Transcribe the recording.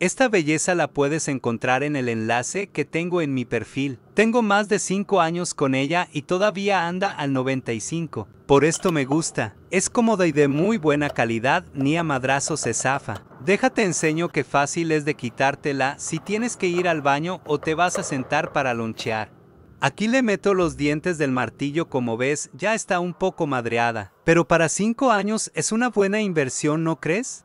Esta belleza la puedes encontrar en el enlace que tengo en mi perfil. Tengo más de 5 años con ella y todavía anda al 95. Por esto me gusta. Es cómoda y de muy buena calidad, ni a madrazo se zafa. Déjate enseño que fácil es de quitártela si tienes que ir al baño o te vas a sentar para lonchear. Aquí le meto los dientes del martillo como ves, ya está un poco madreada. Pero para 5 años es una buena inversión, ¿no crees?